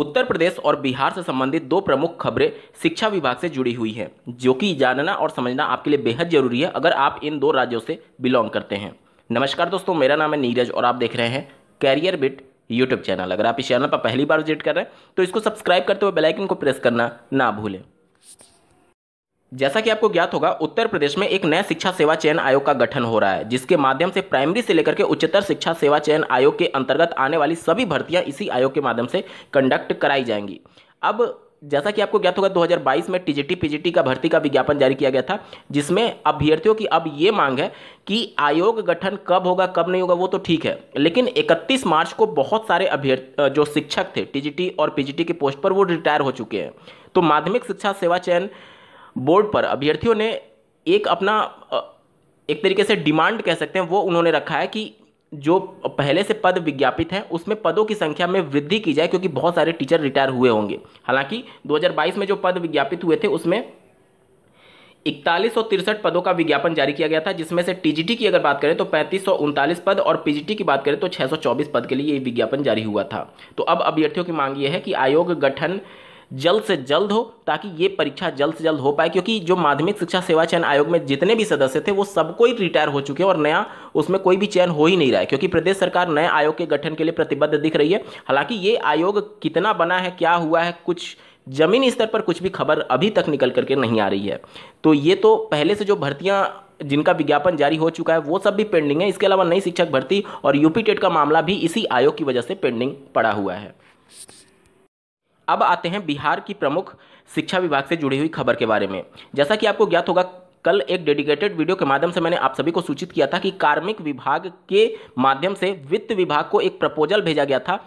उत्तर प्रदेश और बिहार से संबंधित दो प्रमुख खबरें शिक्षा विभाग से जुड़ी हुई हैं जो कि जानना और समझना आपके लिए बेहद जरूरी है अगर आप इन दो राज्यों से बिलोंग करते हैं नमस्कार दोस्तों मेरा नाम है नीरज और आप देख रहे हैं कैरियर बिट यूट्यूब चैनल अगर आप इस चैनल पर पहली बार विजिट कर रहे हैं तो इसको सब्सक्राइब करते हुए बेलाइकन को प्रेस करना ना भूलें जैसा कि आपको ज्ञात होगा उत्तर प्रदेश में एक नया शिक्षा सेवा चयन आयोग का गठन हो रहा है जिसके माध्यम से प्राइमरी से लेकर के उच्चतर शिक्षा सेवा चयन आयोग के अंतर्गत आने वाली सभी भर्तियां इसी आयोग के माध्यम से कंडक्ट कराई जाएंगी अब जैसा कि आपको ज्ञात होगा 2022 में टीजीटी पीजीटी का भर्ती का विज्ञापन जारी किया गया था जिसमें अभ्यर्थियों की अब ये मांग है कि आयोग गठन कब होगा कब नहीं होगा वो तो ठीक है लेकिन 31 मार्च को बहुत सारे अभ्यर्थी जो शिक्षक थे टीजीटी और पीजीटी के पोस्ट पर वो रिटायर हो चुके हैं तो माध्यमिक शिक्षा सेवा चयन बोर्ड पर अभ्यर्थियों ने एक अपना एक तरीके से डिमांड कह सकते हैं वो उन्होंने रखा है कि जो पहले से पद विज्ञापित हैं उसमें पदों की संख्या में वृद्धि की जाए क्योंकि बहुत सारे टीचर रिटायर हुए होंगे हालांकि 2022 में जो पद विज्ञापित हुए थे उसमें इकतालीस सौ तिरसठ पदों का विज्ञापन जारी किया गया था जिसमें से टीजीटी की अगर बात करें तो पैंतीस सौ उनतालीस पद और पीजीटी की बात करें तो 624 पद के लिए ये विज्ञापन जारी हुआ था तो अब अभ्यर्थियों की मांग ये है कि आयोग गठन जल्द से जल्द हो ताकि ये परीक्षा जल्द से जल्द हो पाए क्योंकि जो माध्यमिक शिक्षा सेवा चयन आयोग में जितने भी सदस्य थे वो सबको ही रिटायर हो चुके हैं और नया उसमें कोई भी चयन हो ही नहीं रहा है क्योंकि प्रदेश सरकार नए आयोग के गठन के लिए प्रतिबद्ध दिख रही है हालांकि ये आयोग कितना बना है क्या हुआ है कुछ जमीन स्तर पर कुछ भी खबर अभी तक निकल करके नहीं आ रही है तो ये तो पहले से जो भर्तियाँ जिनका विज्ञापन जारी हो चुका है वो सब भी पेंडिंग है इसके अलावा नई शिक्षक भर्ती और यूपी टेट का मामला भी इसी आयोग की वजह से पेंडिंग पड़ा हुआ है अब आते हैं बिहार की प्रमुख शिक्षा विभाग से जुड़ी हुई खबर के बारे में जैसा कि आपको ज्ञात होगा कल एक डेडिकेटेड वीडियो के माध्यम से मैंने आप सभी को सूचित किया था कि कार्मिक विभाग के माध्यम से वित्त विभाग को एक प्रपोजल भेजा गया था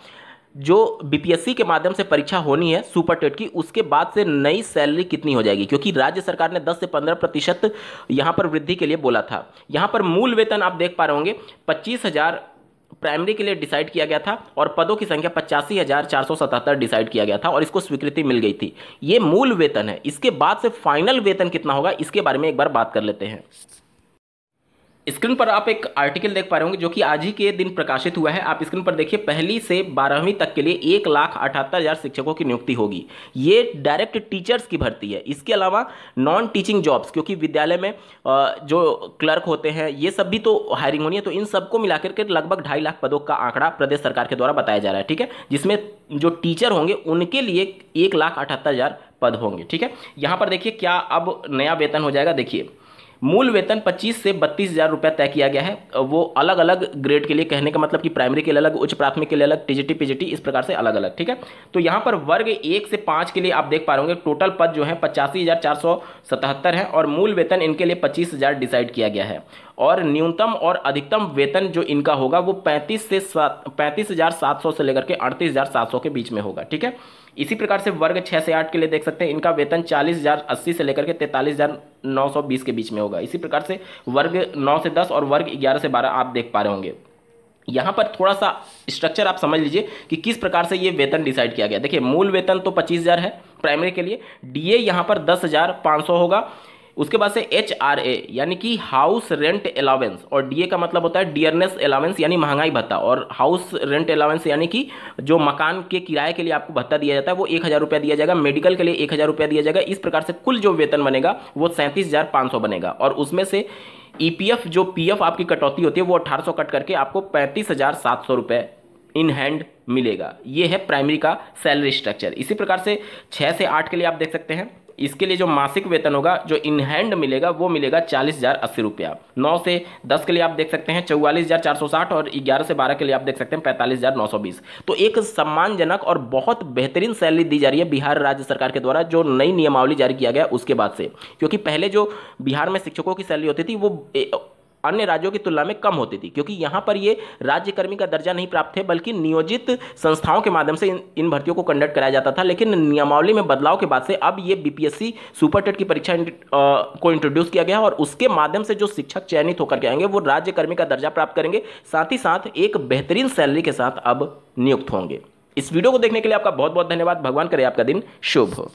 जो बीपीएससी के माध्यम से परीक्षा होनी है सुपर टेट की उसके बाद से नई सैलरी कितनी हो जाएगी क्योंकि राज्य सरकार ने 10 से 15 प्रतिशत यहाँ पर वृद्धि के लिए बोला था यहाँ पर मूल वेतन आप देख पा रहे होंगे पच्चीस हज़ार प्राइमरी के लिए डिसाइड किया गया था और पदों की संख्या पचासी हजार चार सौ सतहत्तर डिसाइड किया गया था और इसको स्वीकृति मिल गई थी ये मूल वेतन है इसके बाद से फाइनल वेतन कितना होगा इसके बारे में एक बार बात कर लेते हैं स्क्रीन पर आप एक आर्टिकल देख पा रहे होंगे जो कि आज ही के दिन प्रकाशित हुआ है आप स्क्रीन पर देखिए पहली से बारहवीं तक के लिए एक लाख अठहत्तर हज़ार शिक्षकों की नियुक्ति होगी ये डायरेक्ट टीचर्स की भर्ती है इसके अलावा नॉन टीचिंग जॉब्स क्योंकि विद्यालय में जो क्लर्क होते हैं ये सब भी तो हायरिंग होनी है तो इन सबको मिला करके लगभग ढाई लाख पदों का आंकड़ा प्रदेश सरकार के द्वारा बताया जा रहा है ठीक है जिसमें जो टीचर होंगे उनके लिए एक लाख अठहत्तर हज़ार पद होंगे ठीक है यहाँ पर देखिए क्या अब नया वेतन हो जाएगा देखिए मूल वेतन 25 से बत्तीस हज़ार रुपये तय किया गया है वो अलग अलग ग्रेड के लिए कहने का मतलब कि प्राइमरी के लिए अलग उच्च प्राथमिक के लिए अलग टीजीटी पीजीटी इस प्रकार से अलग अलग ठीक है तो यहाँ पर वर्ग एक से पाँच के लिए आप देख पा रहे होंगे टोटल पद जो है पचासी हजार चार सौ सतहत्तर है और मूल वेतन इनके लिए पच्चीस डिसाइड किया गया है और न्यूनतम और अधिकतम वेतन जो इनका होगा वो पैंतीस से पैंतीस हज़ार सात सौ से लेकर के अड़तीस हज़ार सात सौ के बीच में होगा ठीक है इसी प्रकार से वर्ग छः से आठ के लिए देख सकते हैं इनका वेतन चालीस हज़ार अस्सी से लेकर के तैंतालीस हज़ार 920 के बीच में होगा इसी प्रकार से वर्ग 9 से 10 और वर्ग 11 से 12 आप देख पा रहे होंगे यहाँ पर थोड़ा सा स्ट्रक्चर आप समझ लीजिए कि किस प्रकार से ये वेतन डिसाइड किया गया देखिए मूल वेतन तो 25000 है प्राइमरी के लिए डीए यहाँ पर सौ होगा उसके बाद से एच आर ए यानी कि हाउस रेंट अलावेंस और डीए का मतलब होता है डियरनेस अलावेंस यानी महंगाई भत्ता और हाउस रेंट अलावेंस यानी कि जो मकान के किराए के लिए आपको भत्ता दिया जाता है वो एक हज़ार रुपया दिया जाएगा मेडिकल के लिए एक हज़ार रुपया दिया जाएगा इस प्रकार से कुल जो वेतन बनेगा वो सैंतीस हज़ार पाँच सौ बनेगा और उसमें से एफ e जो एफ आपकी कटौती होती है वो सौ कट करके आपको पैंतीस हज़ार सात सौ रुपये इन हैंड मिलेगा ये है प्राइमरी का सैलरी स्ट्रक्चर इसी प्रकार से छः से आठ के लिए आप देख सकते हैं इसके लिए जो मासिक वेतन होगा जो इन हैंड मिलेगा वो मिलेगा चालीस हज़ार अस्सी रुपया नौ से दस के लिए आप देख सकते हैं चौवालीस हज़ार चार सौ साठ और ग्यारह से बारह के लिए आप देख सकते हैं पैंतालीस हज़ार नौ सौ बीस तो एक सम्मानजनक और बहुत बेहतरीन सैलरी दी जा रही है बिहार राज्य सरकार के द्वारा जो नई नियमावली जारी किया गया उसके बाद से क्योंकि पहले जो बिहार में शिक्षकों की सैलरी होती थी वो अन्य राज्यों की तुलना में कम होती थी क्योंकि यहाँ पर ये राज्यकर्मी का दर्जा नहीं प्राप्त थे बल्कि नियोजित संस्थाओं के माध्यम से इन, इन भर्तियों को कंडक्ट कराया जाता था लेकिन नियमावली में बदलाव के बाद से अब ये बीपीएससी सुपर टेट की परीक्षा को इंट्रोड्यूस किया गया और उसके माध्यम से जो शिक्षक चयनित होकर के आएंगे वो राज्यकर्मी का दर्जा प्राप्त करेंगे साथ ही साथ एक बेहतरीन सैलरी के साथ अब नियुक्त होंगे इस वीडियो को देखने के लिए आपका बहुत बहुत धन्यवाद भगवान करे आपका दिन शुभ हो